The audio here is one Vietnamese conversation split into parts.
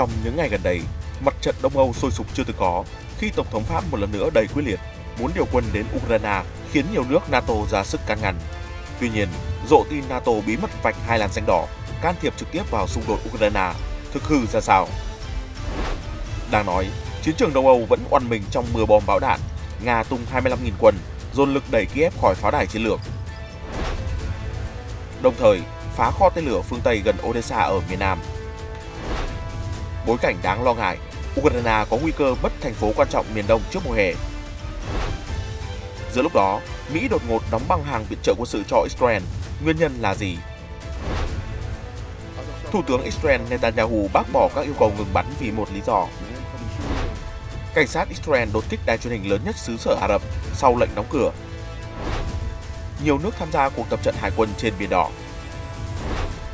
Trong những ngày gần đây, mặt trận Đông Âu sôi sục chưa từng có khi Tổng thống Pháp một lần nữa đầy quyết liệt muốn điều quân đến Ukraine khiến nhiều nước NATO ra sức can ngăn. Tuy nhiên, rộ tin NATO bí mật vạch hai làn danh đỏ, can thiệp trực tiếp vào xung đột Ukraine, thực hư ra sao? Đang nói, chiến trường Đông Âu vẫn oằn mình trong mưa bom bão đạn, Nga tung 25.000 quân, dồn lực đẩy Kiev khỏi pháo đài chiến lược. Đồng thời, phá kho tên lửa phương Tây gần Odessa ở miền Nam bối cảnh đáng lo ngại, Ukraine có nguy cơ mất thành phố quan trọng miền đông trước mùa hè. Giữa lúc đó, Mỹ đột ngột đóng băng hàng viện trợ quân sự cho Israel. Nguyên nhân là gì? Thủ tướng Israel Netanyahu bác bỏ các yêu cầu ngừng bắn vì một lý do. Cảnh sát Israel đột kích đài truyền hình lớn nhất xứ sở Ả Rập sau lệnh đóng cửa. Nhiều nước tham gia cuộc tập trận hải quân trên Biển Đỏ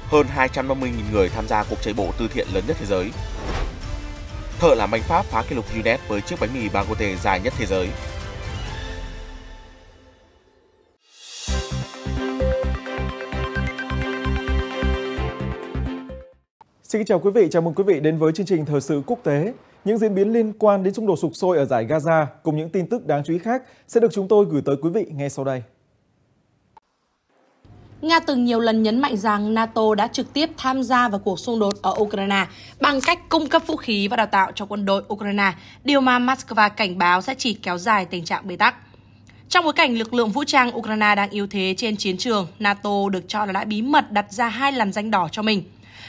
hơn 250.000 người tham gia cuộc chạy bộ từ thiện lớn nhất thế giới. Thợ làm bánh Pháp phá kỷ lục UNES với chiếc bánh mì bagote dài nhất thế giới. Xin chào quý vị, chào mừng quý vị đến với chương trình Thời sự quốc tế. Những diễn biến liên quan đến xung đột sục sôi ở giải Gaza cùng những tin tức đáng chú ý khác sẽ được chúng tôi gửi tới quý vị ngay sau đây. Nga từng nhiều lần nhấn mạnh rằng NATO đã trực tiếp tham gia vào cuộc xung đột ở Ukraine bằng cách cung cấp vũ khí và đào tạo cho quân đội Ukraine, điều mà Moscow cảnh báo sẽ chỉ kéo dài tình trạng bế tắc. Trong bối cảnh lực lượng vũ trang Ukraine đang yếu thế trên chiến trường, NATO được cho là đã bí mật đặt ra hai làn danh đỏ cho mình.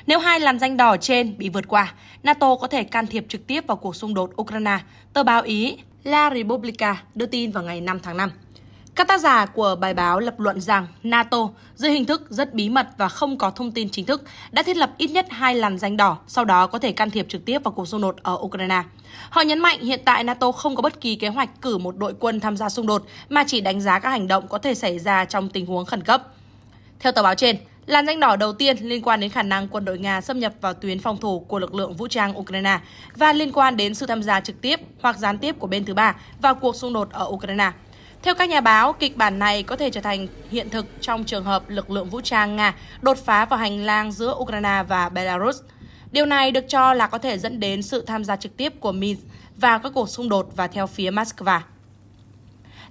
Nếu hai làn danh đỏ trên bị vượt qua, NATO có thể can thiệp trực tiếp vào cuộc xung đột Ukraine, tờ báo Ý La Repubblica đưa tin vào ngày 5 tháng 5. Các tác giả của bài báo lập luận rằng NATO dưới hình thức rất bí mật và không có thông tin chính thức đã thiết lập ít nhất hai làn danh đỏ, sau đó có thể can thiệp trực tiếp vào cuộc xung đột ở Ukraine. Họ nhấn mạnh hiện tại NATO không có bất kỳ kế hoạch cử một đội quân tham gia xung đột mà chỉ đánh giá các hành động có thể xảy ra trong tình huống khẩn cấp. Theo tờ báo trên, Làn danh đỏ đầu tiên liên quan đến khả năng quân đội Nga xâm nhập vào tuyến phòng thủ của lực lượng vũ trang Ukraine và liên quan đến sự tham gia trực tiếp hoặc gián tiếp của bên thứ ba vào cuộc xung đột ở Ukraine. Theo các nhà báo, kịch bản này có thể trở thành hiện thực trong trường hợp lực lượng vũ trang Nga đột phá vào hành lang giữa Ukraine và Belarus. Điều này được cho là có thể dẫn đến sự tham gia trực tiếp của Minsk và các cuộc xung đột và theo phía Moscow.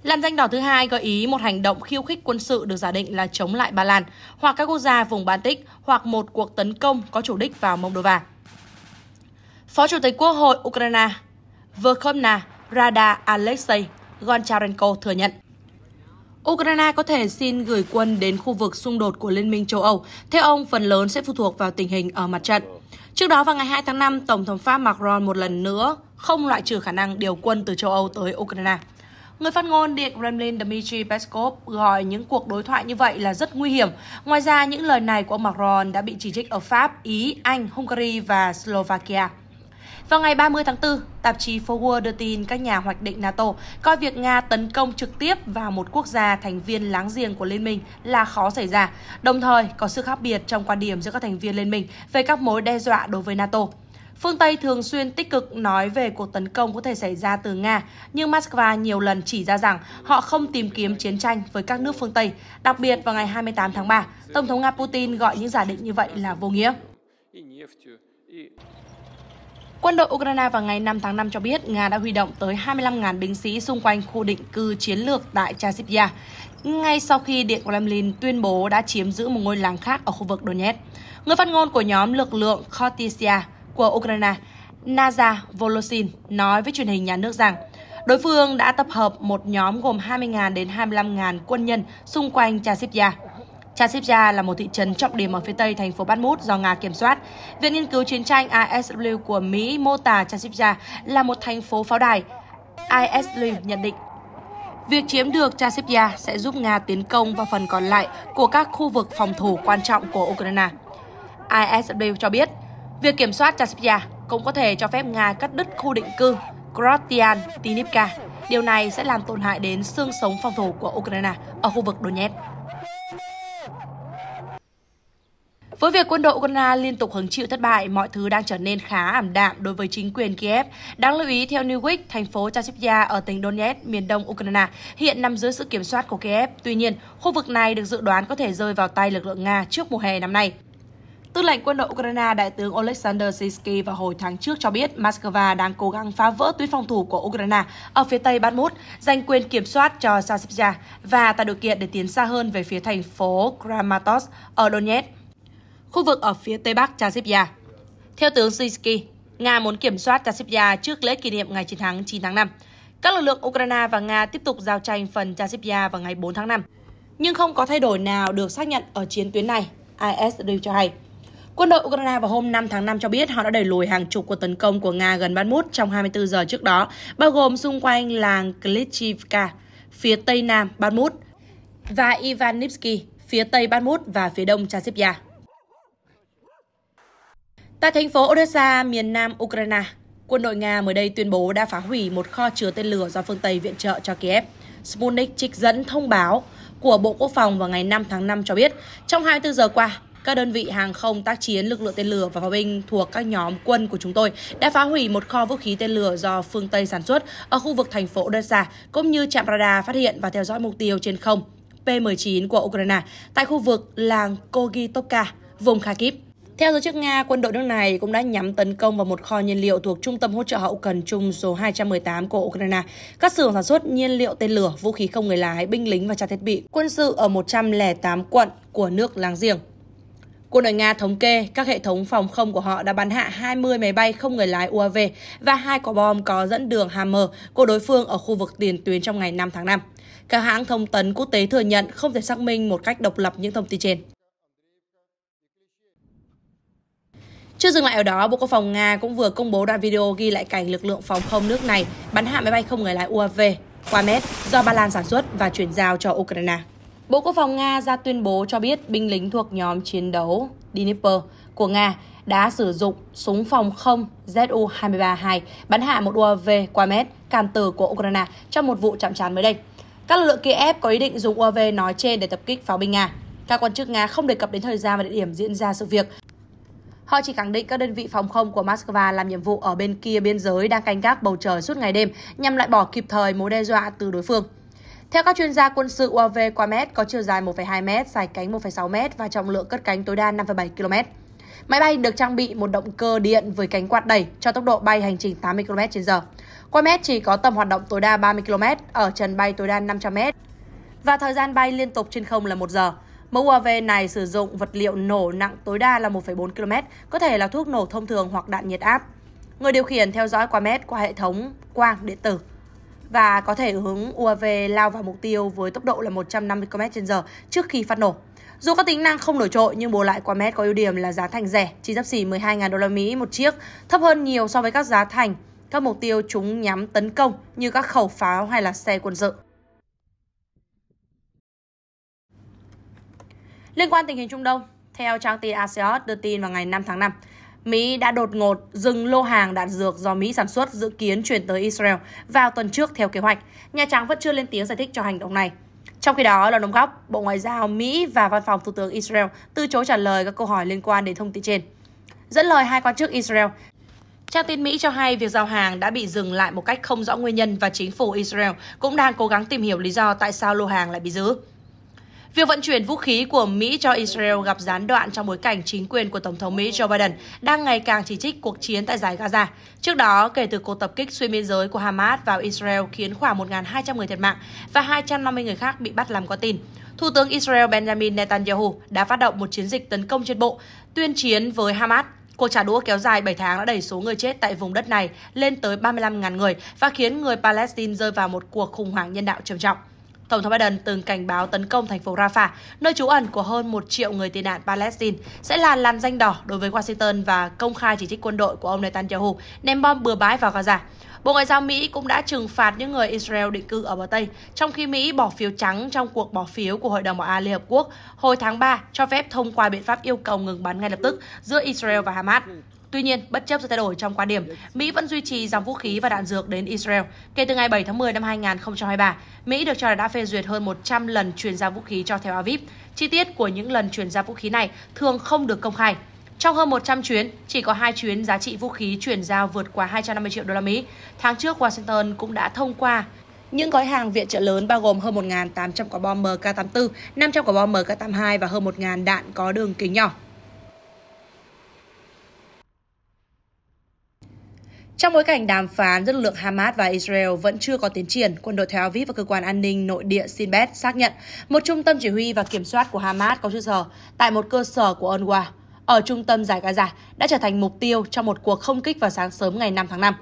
Làn danh đỏ thứ hai gợi ý một hành động khiêu khích quân sự được giả định là chống lại Ba Lan hoặc các quốc gia vùng Baltic hoặc một cuộc tấn công có chủ đích vào Moldova. Phó Chủ tịch Quốc hội Ukraine Verkhovna Rada Alexei Goncharenko thừa nhận. Ukraine có thể xin gửi quân đến khu vực xung đột của Liên minh châu Âu. Theo ông, phần lớn sẽ phụ thuộc vào tình hình ở mặt trận. Trước đó vào ngày 2 tháng 5, Tổng thống Pháp Macron một lần nữa không loại trừ khả năng điều quân từ châu Âu tới Ukraine. Người phát ngôn Điện Kremlin Dmitry Peskov gọi những cuộc đối thoại như vậy là rất nguy hiểm. Ngoài ra, những lời này của ông Macron đã bị chỉ trích ở Pháp, Ý, Anh, Hungary và Slovakia. Vào ngày 30 tháng 4, tạp chí Forward đưa tin các nhà hoạch định NATO coi việc Nga tấn công trực tiếp vào một quốc gia thành viên láng giềng của Liên minh là khó xảy ra, đồng thời có sự khác biệt trong quan điểm giữa các thành viên Liên minh về các mối đe dọa đối với NATO. Phương Tây thường xuyên tích cực nói về cuộc tấn công có thể xảy ra từ Nga, nhưng Moscow nhiều lần chỉ ra rằng họ không tìm kiếm chiến tranh với các nước phương Tây. Đặc biệt vào ngày 28 tháng 3, Tổng thống Nga Putin gọi những giả định như vậy là vô nghĩa. Quân đội Ukraine vào ngày 5 tháng 5 cho biết Nga đã huy động tới 25.000 binh sĩ xung quanh khu định cư chiến lược tại Chasipya ngay sau khi Điện Kremlin tuyên bố đã chiếm giữ một ngôi làng khác ở khu vực Donetsk. Người phát ngôn của nhóm lực lượng Khortitsia của Ukraine, Naza Volosin, nói với truyền hình nhà nước rằng đối phương đã tập hợp một nhóm gồm 20.000 đến 25.000 quân nhân xung quanh Chasipya. Chasivya là một thị trấn trọng điểm ở phía tây thành phố Bakhmut do Nga kiểm soát. Viện Nghiên cứu Chiến tranh ISW của Mỹ mô tả Chasivya là một thành phố pháo đài. ISW nhận định Việc chiếm được Chasivya sẽ giúp Nga tiến công vào phần còn lại của các khu vực phòng thủ quan trọng của Ukraine. ISW cho biết, việc kiểm soát Chasivya cũng có thể cho phép Nga cắt đứt khu định cư Krotian Tinivka. Điều này sẽ làm tổn hại đến xương sống phòng thủ của Ukraine ở khu vực Donetsk. Với việc quân đội Ukraine liên tục hứng chịu thất bại, mọi thứ đang trở nên khá ảm đạm đối với chính quyền Kiev. Đáng lưu ý, theo Newsweek, thành phố chasiv ở tỉnh Donetsk, miền đông Ukraine, hiện nằm dưới sự kiểm soát của Kiev. Tuy nhiên, khu vực này được dự đoán có thể rơi vào tay lực lượng Nga trước mùa hè năm nay. Tư lệnh quân đội Ukraine Đại tướng Oleksandr Sisky vào hồi tháng trước cho biết Moscow đang cố gắng phá vỡ tuyến phòng thủ của Ukraine ở phía tây Bakhmut, giành quyền kiểm soát cho Sasivya và tạo điều kiện để tiến xa hơn về phía thành phố Kramatorsk ở Donetsk khu vực ở phía tây bắc chasiv Theo tướng Zelensky, Nga muốn kiểm soát chasiv trước lễ kỷ niệm ngày chiến thắng 9 tháng 5. Các lực lượng Ukraine và Nga tiếp tục giao tranh phần chasiv vào ngày 4 tháng 5, nhưng không có thay đổi nào được xác nhận ở chiến tuyến này, ISD cho hay. Quân đội Ukraine vào hôm 5 tháng 5 cho biết họ đã đẩy lùi hàng chục cuộc tấn công của Nga gần Bakhmut trong 24 giờ trước đó, bao gồm xung quanh làng Klitschivka, phía tây nam Bakhmut, và Ivanivsky, phía tây Bakhmut và phía đông chasiv Tại thành phố Odessa, miền nam Ukraine, quân đội Nga mới đây tuyên bố đã phá hủy một kho chứa tên lửa do phương Tây viện trợ cho Kiev. Sputnik trích dẫn thông báo của Bộ Quốc phòng vào ngày 5 tháng 5 cho biết, trong 24 giờ qua, các đơn vị hàng không tác chiến, lực lượng tên lửa và pháo binh thuộc các nhóm quân của chúng tôi đã phá hủy một kho vũ khí tên lửa do phương Tây sản xuất ở khu vực thành phố Odessa, cũng như trạm radar phát hiện và theo dõi mục tiêu trên không P-19 của Ukraine tại khu vực làng Kogitovka, vùng Kharkiv. Theo giới chức Nga, quân đội nước này cũng đã nhắm tấn công vào một kho nhiên liệu thuộc Trung tâm Hỗ trợ Hậu cần Chung số 218 của Ukraine. Các xưởng sản xuất nhiên liệu tên lửa, vũ khí không người lái, binh lính và trang thiết bị quân sự ở 108 quận của nước láng giềng. Quân đội Nga thống kê các hệ thống phòng không của họ đã bắn hạ 20 máy bay không người lái UAV và hai quả bom có dẫn đường Hammer của đối phương ở khu vực tiền tuyến trong ngày 5 tháng 5. Các hãng thông tấn quốc tế thừa nhận không thể xác minh một cách độc lập những thông tin trên. Chưa dừng lại ở đó, Bộ Quốc phòng Nga cũng vừa công bố đoạn video ghi lại cảnh lực lượng phòng không nước này bắn hạ máy bay không người lái UAV Quamet do Ba Lan sản xuất và chuyển giao cho Ukraine. Bộ Quốc phòng Nga ra tuyên bố cho biết binh lính thuộc nhóm chiến đấu Dnipro của Nga đã sử dụng súng phòng không zu 23 2 bắn hạ một UAV Quamet cản tử của Ukraine trong một vụ chạm trán mới đây. Các lực lượng Kiev có ý định dùng UAV nói trên để tập kích pháo binh Nga. Các quan chức Nga không đề cập đến thời gian và địa điểm diễn ra sự việc, Họ chỉ khẳng định các đơn vị phòng không của Moscow làm nhiệm vụ ở bên kia biên giới đang canh gác bầu trời suốt ngày đêm nhằm loại bỏ kịp thời mối đe dọa từ đối phương. Theo các chuyên gia quân sự UAV Quamet có chiều dài 1,2 m, dài cánh 1,6 m và trọng lượng cất cánh tối đa 5,7 km. Máy bay được trang bị một động cơ điện với cánh quạt đẩy cho tốc độ bay hành trình 80 km/h. Quamet chỉ có tầm hoạt động tối đa 30 km, ở trần bay tối đa 500 m và thời gian bay liên tục trên không là 1 giờ. Mẫu UAV này sử dụng vật liệu nổ nặng tối đa là 1,4 km, có thể là thuốc nổ thông thường hoặc đạn nhiệt áp. Người điều khiển theo dõi qua mét qua hệ thống quang điện tử và có thể hướng UAV lao vào mục tiêu với tốc độ là 150 km/h trước khi phát nổ. Dù các tính năng không nổi trội nhưng bù lại qua Quamet có ưu điểm là giá thành rẻ, chỉ dấp xỉ 12.000 đô la Mỹ một chiếc, thấp hơn nhiều so với các giá thành các mục tiêu chúng nhắm tấn công như các khẩu pháo hay là xe quân sự. Liên quan tình hình Trung Đông, theo trang tin asean đưa tin vào ngày 5 tháng 5, Mỹ đã đột ngột dừng lô hàng đạn dược do Mỹ sản xuất dự kiến chuyển tới Israel vào tuần trước theo kế hoạch. Nhà Trắng vẫn chưa lên tiếng giải thích cho hành động này. Trong khi đó, là đóng Góc, Bộ Ngoại giao Mỹ và Văn phòng Thủ tướng Israel từ chối trả lời các câu hỏi liên quan đến thông tin trên. Dẫn lời hai quan chức Israel, Trang tin Mỹ cho hay việc giao hàng đã bị dừng lại một cách không rõ nguyên nhân và chính phủ Israel cũng đang cố gắng tìm hiểu lý do tại sao lô hàng lại bị giữ. Việc vận chuyển vũ khí của Mỹ cho Israel gặp gián đoạn trong bối cảnh chính quyền của Tổng thống Mỹ Joe Biden đang ngày càng chỉ trích cuộc chiến tại giải Gaza. Trước đó, kể từ cuộc tập kích xuyên biên giới của Hamas vào Israel khiến khoảng 1.200 người thiệt mạng và 250 người khác bị bắt làm con tin. Thủ tướng Israel Benjamin Netanyahu đã phát động một chiến dịch tấn công trên bộ, tuyên chiến với Hamas. Cuộc trả đũa kéo dài 7 tháng đã đẩy số người chết tại vùng đất này lên tới 35.000 người và khiến người Palestine rơi vào một cuộc khủng hoảng nhân đạo trầm trọng. Tổng thống Biden từng cảnh báo tấn công thành phố Rafah, nơi trú ẩn của hơn một triệu người tị nạn Palestine, sẽ là làn danh đỏ đối với Washington và công khai chỉ trích quân đội của ông Netanyahu ném bom bừa bãi vào Gaza. Bộ Ngoại giao Mỹ cũng đã trừng phạt những người Israel định cư ở bờ Tây, trong khi Mỹ bỏ phiếu trắng trong cuộc bỏ phiếu của Hội đồng Bảo an Liên Hợp Quốc hồi tháng 3 cho phép thông qua biện pháp yêu cầu ngừng bắn ngay lập tức giữa Israel và Hamas. Tuy nhiên, bất chấp sự thay đổi trong quan điểm, Mỹ vẫn duy trì dòng vũ khí và đạn dược đến Israel. Kể từ ngày 7 tháng 10 năm 2023, Mỹ được cho là đã phê duyệt hơn 100 lần chuyển giao vũ khí cho Tel Aviv. Chi tiết của những lần chuyển giao vũ khí này thường không được công khai. Trong hơn 100 chuyến, chỉ có 2 chuyến giá trị vũ khí chuyển giao vượt qua 250 triệu đô la Mỹ. Tháng trước, Washington cũng đã thông qua những gói hàng viện trợ lớn bao gồm hơn 1.800 quả bom MK84, 500 quả bom MK82 và hơn 1.000 đạn có đường kính nhỏ. Trong bối cảnh đàm phán giữa lực lượng Hamas và Israel vẫn chưa có tiến triển, quân đội Tel Aviv và cơ quan an ninh nội địa Sinbet xác nhận một trung tâm chỉ huy và kiểm soát của Hamas có trụ sở tại một cơ sở của UNRWA ở trung tâm giải Gaza đã trở thành mục tiêu trong một cuộc không kích vào sáng sớm ngày 5 tháng 5.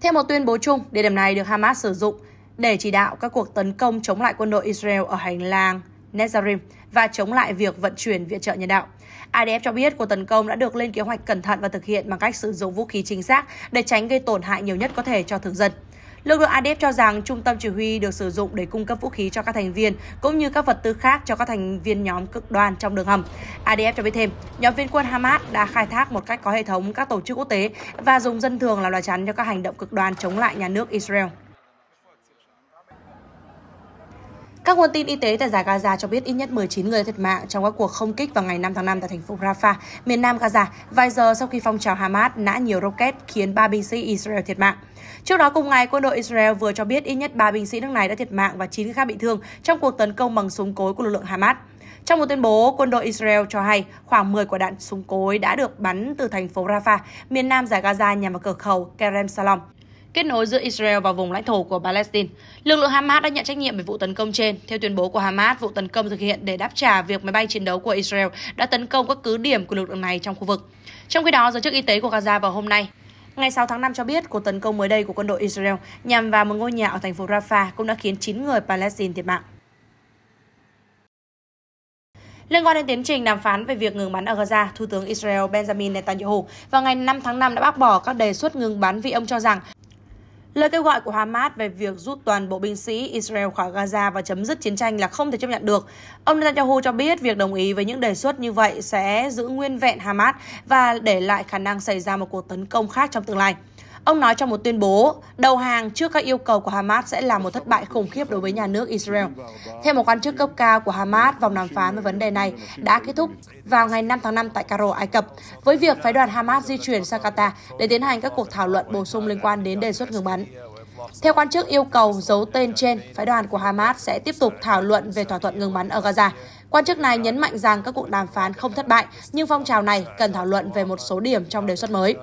Theo một tuyên bố chung, địa điểm này được Hamas sử dụng để chỉ đạo các cuộc tấn công chống lại quân đội Israel ở hành lang Nezarim và chống lại việc vận chuyển viện trợ nhân đạo. IDF cho biết cuộc tấn công đã được lên kế hoạch cẩn thận và thực hiện bằng cách sử dụng vũ khí chính xác để tránh gây tổn hại nhiều nhất có thể cho thường dân. Lực lượng IDF cho rằng trung tâm chỉ huy được sử dụng để cung cấp vũ khí cho các thành viên cũng như các vật tư khác cho các thành viên nhóm cực đoan trong đường hầm. IDF cho biết thêm, nhóm viên quân Hamas đã khai thác một cách có hệ thống các tổ chức quốc tế và dùng dân thường làm loài chắn cho các hành động cực đoan chống lại nhà nước Israel. Các nguồn tin y tế tại giải Gaza cho biết ít nhất 19 người thiệt mạng trong các cuộc không kích vào ngày 5 tháng 5 tại thành phố Rafah, miền nam Gaza, vài giờ sau khi phong trào Hamas nã nhiều rocket khiến 3 binh sĩ Israel thiệt mạng. Trước đó cùng ngày, quân đội Israel vừa cho biết ít nhất 3 binh sĩ nước này đã thiệt mạng và 9 người khác bị thương trong cuộc tấn công bằng súng cối của lực lượng Hamas. Trong một tuyên bố, quân đội Israel cho hay khoảng 10 quả đạn súng cối đã được bắn từ thành phố Rafah, miền nam giải Gaza nhằm vào cửa khẩu Kerem Salom kết nối giữa Israel và vùng lãnh thổ của Palestine. Lực lượng Hamas đã nhận trách nhiệm về vụ tấn công trên. Theo tuyên bố của Hamas, vụ tấn công thực hiện để đáp trả việc máy bay chiến đấu của Israel đã tấn công các cứ điểm của lực lượng này trong khu vực. Trong khi đó, giới chức y tế của Gaza vào hôm nay Ngày 6 tháng 5 cho biết, cuộc tấn công mới đây của quân đội Israel nhằm vào một ngôi nhà ở thành phố Rafah cũng đã khiến 9 người Palestine thiệt mạng. Liên quan đến tiến trình đàm phán về việc ngừng bắn ở Gaza, Thủ tướng Israel Benjamin Netanyahu vào ngày 5 tháng 5 đã bác bỏ các đề xuất ngừng bắn vì ông cho rằng Lời kêu gọi của Hamas về việc rút toàn bộ binh sĩ Israel khỏi Gaza và chấm dứt chiến tranh là không thể chấp nhận được. Ông Netanyahu cho biết việc đồng ý với những đề xuất như vậy sẽ giữ nguyên vẹn Hamas và để lại khả năng xảy ra một cuộc tấn công khác trong tương lai. Ông nói trong một tuyên bố, đầu hàng trước các yêu cầu của Hamas sẽ là một thất bại khủng khiếp đối với nhà nước Israel. Theo một quan chức cấp cao của Hamas, vòng đàm phán về vấn đề này đã kết thúc vào ngày 5 tháng 5 tại Cairo, Ai Cập, với việc phái đoàn Hamas di chuyển sang Qatar để tiến hành các cuộc thảo luận bổ sung liên quan đến đề xuất ngừng bắn. Theo quan chức yêu cầu giấu tên trên, phái đoàn của Hamas sẽ tiếp tục thảo luận về thỏa thuận ngừng bắn ở Gaza. Quan chức này nhấn mạnh rằng các cuộc đàm phán không thất bại, nhưng phong trào này cần thảo luận về một số điểm trong đề xuất mới.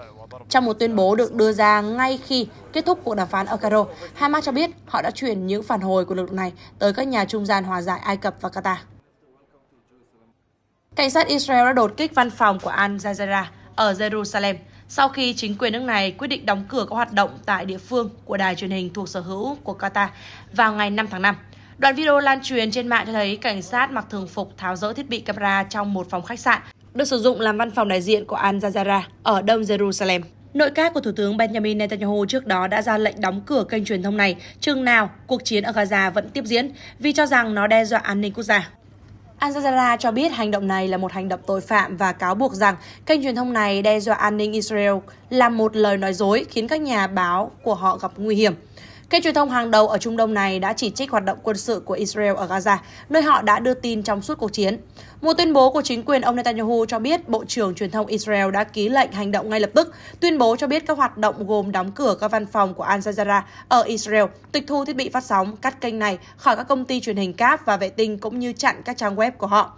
Trong một tuyên bố được đưa ra ngay khi kết thúc cuộc đàm phán ở Cairo, Hamas cho biết họ đã chuyển những phản hồi của lực lượng này tới các nhà trung gian hòa giải Ai Cập và Qatar. Cảnh sát Israel đã đột kích văn phòng của Al Jazeera ở Jerusalem sau khi chính quyền nước này quyết định đóng cửa các hoạt động tại địa phương của đài truyền hình thuộc sở hữu của Qatar vào ngày 5 tháng 5. Đoạn video lan truyền trên mạng cho thấy cảnh sát mặc thường phục tháo rỡ thiết bị camera trong một phòng khách sạn được sử dụng làm văn phòng đại diện của Al Jazeera ở đông Jerusalem. Nội các của Thủ tướng Benjamin Netanyahu trước đó đã ra lệnh đóng cửa kênh truyền thông này chừng nào cuộc chiến ở Gaza vẫn tiếp diễn vì cho rằng nó đe dọa an ninh quốc gia. Al Jazeera cho biết hành động này là một hành động tội phạm và cáo buộc rằng kênh truyền thông này đe dọa an ninh Israel là một lời nói dối khiến các nhà báo của họ gặp nguy hiểm. Kênh truyền thông hàng đầu ở Trung Đông này đã chỉ trích hoạt động quân sự của Israel ở Gaza, nơi họ đã đưa tin trong suốt cuộc chiến. Một tuyên bố của chính quyền ông Netanyahu cho biết Bộ trưởng Truyền thông Israel đã ký lệnh hành động ngay lập tức, tuyên bố cho biết các hoạt động gồm đóng cửa các văn phòng của Al Jazeera ở Israel, tịch thu thiết bị phát sóng, cắt kênh này khỏi các công ty truyền hình cáp và vệ tinh cũng như chặn các trang web của họ.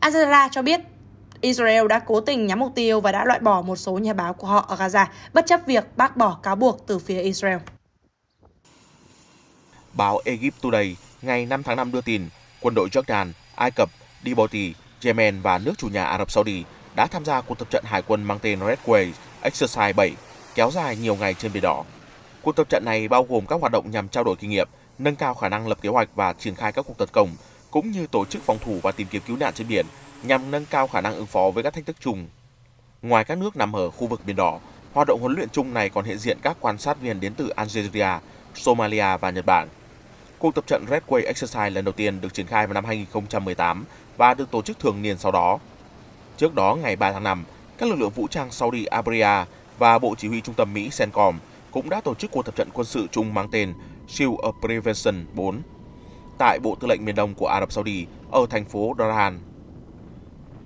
Al Jazeera cho biết Israel đã cố tình nhắm mục tiêu và đã loại bỏ một số nhà báo của họ ở Gaza, bất chấp việc bác bỏ cáo buộc từ phía Israel. Báo Egypt Today ngày 5 tháng 5 đưa tin quân đội Jordan, Ai Cập, Djibouti, Yemen và nước chủ nhà Ả Rập Saudi đã tham gia cuộc tập trận hải quân mang tên Red Wave Exercise 7 kéo dài nhiều ngày trên Biển Đỏ. Cuộc tập trận này bao gồm các hoạt động nhằm trao đổi kinh nghiệm, nâng cao khả năng lập kế hoạch và triển khai các cuộc tấn công, cũng như tổ chức phòng thủ và tìm kiếm cứu nạn trên biển nhằm nâng cao khả năng ứng phó với các thách thức chung. Ngoài các nước nằm ở khu vực Biển Đỏ, hoạt động huấn luyện chung này còn hiện diện các quan sát viên đến từ Algeria, Somalia và Nhật Bản – Cuộc tập trận Red Way Exercise lần đầu tiên được triển khai vào năm 2018 và được tổ chức thường niên sau đó. Trước đó, ngày 3 tháng 5, các lực lượng vũ trang Saudi Arabia và Bộ Chỉ huy Trung tâm Mỹ CENTCOM cũng đã tổ chức cuộc tập trận quân sự chung mang tên Shield of Prevention 4 tại Bộ Tư lệnh Miền Đông của Ả Rập Saudi ở thành phố Doran.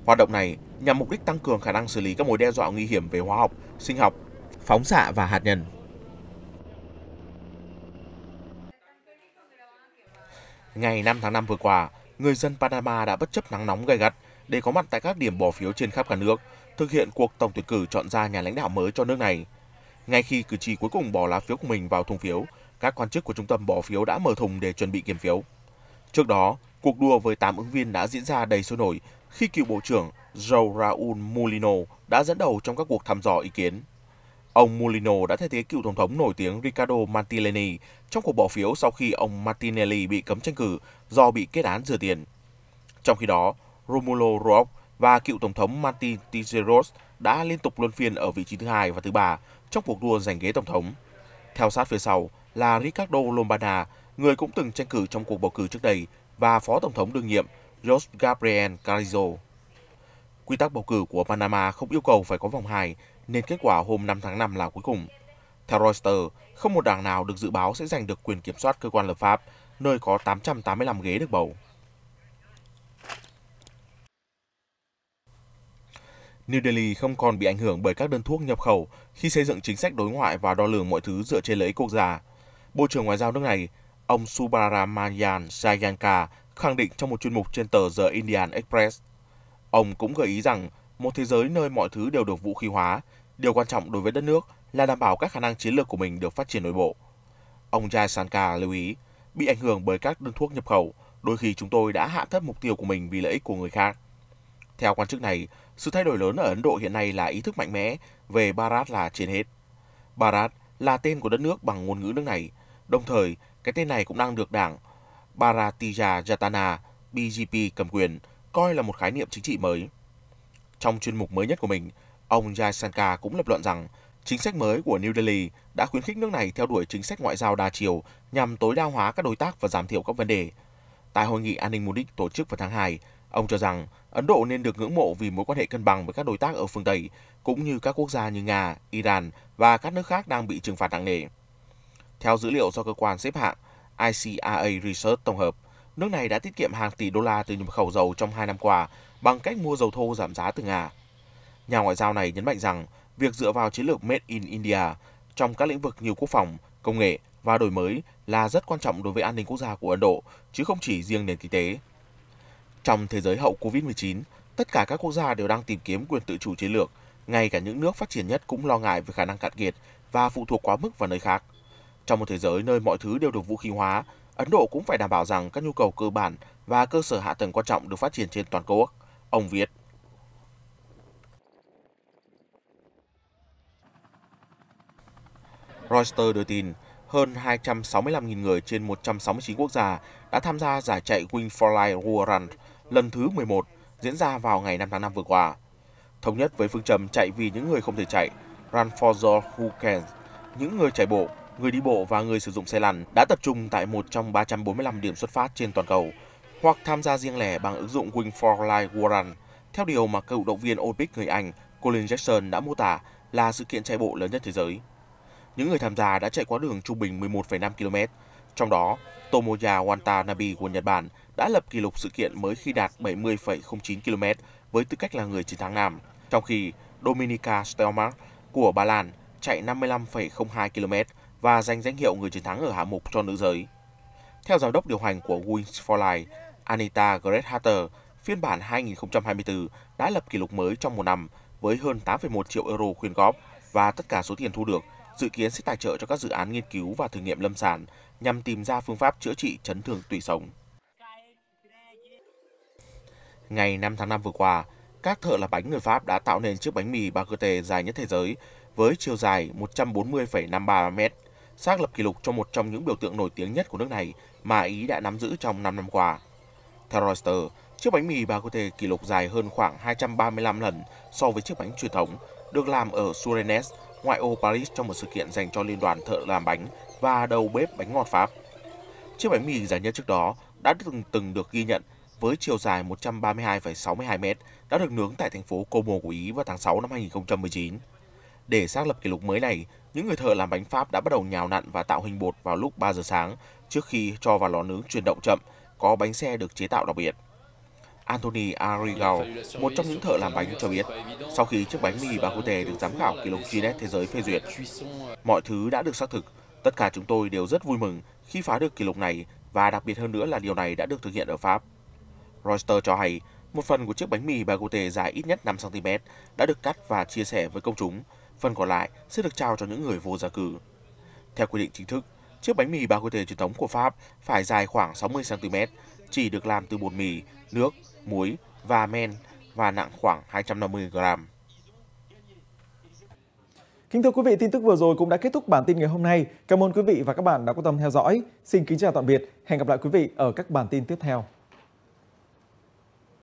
Hoạt động này nhằm mục đích tăng cường khả năng xử lý các mối đe dọa nguy hiểm về hóa học, sinh học, phóng xạ và hạt nhân. Ngày 5 tháng 5 vừa qua, người dân Panama đã bất chấp nắng nóng gay gắt để có mặt tại các điểm bỏ phiếu trên khắp cả nước, thực hiện cuộc tổng tuyển cử chọn ra nhà lãnh đạo mới cho nước này. Ngay khi cử tri cuối cùng bỏ lá phiếu của mình vào thùng phiếu, các quan chức của trung tâm bỏ phiếu đã mở thùng để chuẩn bị kiểm phiếu. Trước đó, cuộc đua với 8 ứng viên đã diễn ra đầy sôi nổi khi cựu Bộ trưởng Joe Raul Mulino đã dẫn đầu trong các cuộc thăm dò ý kiến. Ông Mulino đã thay thế cựu tổng thống nổi tiếng Ricardo Martinelli trong cuộc bỏ phiếu sau khi ông Martinelli bị cấm tranh cử do bị kết án rửa tiền. Trong khi đó, Romulo Rock và cựu tổng thống Martin Tizeros đã liên tục luân phiên ở vị trí thứ hai và thứ ba trong cuộc đua giành ghế tổng thống. Theo sát phía sau là Ricardo Lombana, người cũng từng tranh cử trong cuộc bầu cử trước đây và phó tổng thống đương nhiệm Jos Gabriel Carrizo. Quy tắc bầu cử của Panama không yêu cầu phải có vòng 2 nên kết quả hôm 5 tháng 5 là cuối cùng. Theo Reuters, không một đảng nào được dự báo sẽ giành được quyền kiểm soát cơ quan lập pháp, nơi có 885 ghế được bầu. New Delhi không còn bị ảnh hưởng bởi các đơn thuốc nhập khẩu khi xây dựng chính sách đối ngoại và đo lường mọi thứ dựa trên lợi ích quốc gia. Bộ trưởng Ngoại giao nước này, ông Subramanian Jayanka, khẳng định trong một chuyên mục trên tờ The Indian Express. Ông cũng gợi ý rằng một thế giới nơi mọi thứ đều được vũ khí hóa, điều quan trọng đối với đất nước là đảm bảo các khả năng chiến lược của mình được phát triển nội bộ. Ông Jai Sanka lưu ý, bị ảnh hưởng bởi các đơn thuốc nhập khẩu, đôi khi chúng tôi đã hạ thấp mục tiêu của mình vì lợi ích của người khác. Theo quan chức này, sự thay đổi lớn ở Ấn Độ hiện nay là ý thức mạnh mẽ về Bharat là trên hết. Bharat là tên của đất nước bằng ngôn ngữ nước này. Đồng thời, cái tên này cũng đang được đảng Bharatiya Jatana BJP cầm quyền coi là một khái niệm chính trị mới. Trong chuyên mục mới nhất của mình, ông Jaishankar cũng lập luận rằng chính sách mới của New Delhi đã khuyến khích nước này theo đuổi chính sách ngoại giao đa chiều nhằm tối đa hóa các đối tác và giảm thiểu các vấn đề. Tại hội nghị an ninh Munich tổ chức vào tháng 2, ông cho rằng Ấn Độ nên được ngưỡng mộ vì mối quan hệ cân bằng với các đối tác ở phương Tây, cũng như các quốc gia như Nga, Iran và các nước khác đang bị trừng phạt nặng nề. Theo dữ liệu do cơ quan xếp hạng ICRA Research tổng hợp, nước này đã tiết kiệm hàng tỷ đô la từ nhập khẩu dầu trong hai năm qua bằng cách mua dầu thô giảm giá từ Nga. Nhà ngoại giao này nhấn mạnh rằng việc dựa vào chiến lược Made in India trong các lĩnh vực như quốc phòng, công nghệ và đổi mới là rất quan trọng đối với an ninh quốc gia của Ấn Độ, chứ không chỉ riêng nền kinh tế. Trong thế giới hậu Covid-19, tất cả các quốc gia đều đang tìm kiếm quyền tự chủ chiến lược, ngay cả những nước phát triển nhất cũng lo ngại về khả năng cạn kiệt và phụ thuộc quá mức vào nơi khác. Trong một thế giới nơi mọi thứ đều được vũ khí hóa, Ấn Độ cũng phải đảm bảo rằng các nhu cầu cơ bản và cơ sở hạ tầng quan trọng được phát triển trên toàn quốc. Ông viết. Reuters đưa tin, hơn 265.000 người trên 169 quốc gia đã tham gia giải chạy Win for Life World Run lần thứ 11 diễn ra vào ngày 5 tháng 5 vừa qua. Thống nhất với phương châm chạy vì những người không thể chạy, Run for the who can, những người chạy bộ, người đi bộ và người sử dụng xe lăn đã tập trung tại một trong 345 điểm xuất phát trên toàn cầu hoặc tham gia riêng lẻ bằng ứng dụng Win for Life Run theo điều mà cựu động viên Olympic người Anh Colin Jackson đã mô tả là sự kiện chạy bộ lớn nhất thế giới. Những người tham gia đã chạy quá đường trung bình 11,5 km, trong đó Tomoya Watanabe của Nhật Bản đã lập kỷ lục sự kiện mới khi đạt 70,09 km với tư cách là người chiến thắng nam, trong khi Dominika Stelmark của Ba Lan chạy 55,02 km và giành danh hiệu người chiến thắng ở hạng mục cho nữ giới. Theo giám đốc điều hành của Wings for Life, Anita Greshunter phiên bản 2024 đã lập kỷ lục mới trong một năm với hơn 8,1 triệu euro khuyên góp và tất cả số tiền thu được dự kiến sẽ tài trợ cho các dự án nghiên cứu và thử nghiệm lâm sàng nhằm tìm ra phương pháp chữa trị chấn thương tủy sống. Ngày 5 tháng 5 vừa qua, các thợ làm bánh người Pháp đã tạo nên chiếc bánh mì baguette dài nhất thế giới với chiều dài 140,53 m, xác lập kỷ lục cho một trong những biểu tượng nổi tiếng nhất của nước này mà Ý đã nắm giữ trong 5 năm qua. Theo Reuters, chiếc bánh mì baguette kỷ lục dài hơn khoảng 235 lần so với chiếc bánh truyền thống, được làm ở Surenes, ngoại ô Paris trong một sự kiện dành cho liên đoàn thợ làm bánh và đầu bếp bánh ngọt Pháp. Chiếc bánh mì dài nhất trước đó đã từng từng được ghi nhận với chiều dài 132,62 m đã được nướng tại thành phố Como của Ý vào tháng 6 năm 2019. Để xác lập kỷ lục mới này, những người thợ làm bánh Pháp đã bắt đầu nhào nặn và tạo hình bột vào lúc 3 giờ sáng trước khi cho vào lò nướng chuyển động chậm có bánh xe được chế tạo đặc biệt. Anthony Arrigal, một trong những thợ làm bánh cho biết, sau khi chiếc bánh mì Bakute được giám khảo kỷ lục Guinness Thế giới phê duyệt, mọi thứ đã được xác thực. Tất cả chúng tôi đều rất vui mừng khi phá được kỷ lục này và đặc biệt hơn nữa là điều này đã được thực hiện ở Pháp. Reuters cho hay, một phần của chiếc bánh mì Bakute dài ít nhất 5cm đã được cắt và chia sẻ với công chúng, phần còn lại sẽ được trao cho những người vô gia cư. Theo quy định chính thức, Chiếc bánh mì baguette truyền thống của Pháp phải dài khoảng 60cm, chỉ được làm từ bột mì, nước, muối và men và nặng khoảng 250 gram. Kính thưa quý vị, tin tức vừa rồi cũng đã kết thúc bản tin ngày hôm nay. Cảm ơn quý vị và các bạn đã quan tâm theo dõi. Xin kính chào tạm biệt, hẹn gặp lại quý vị ở các bản tin tiếp theo.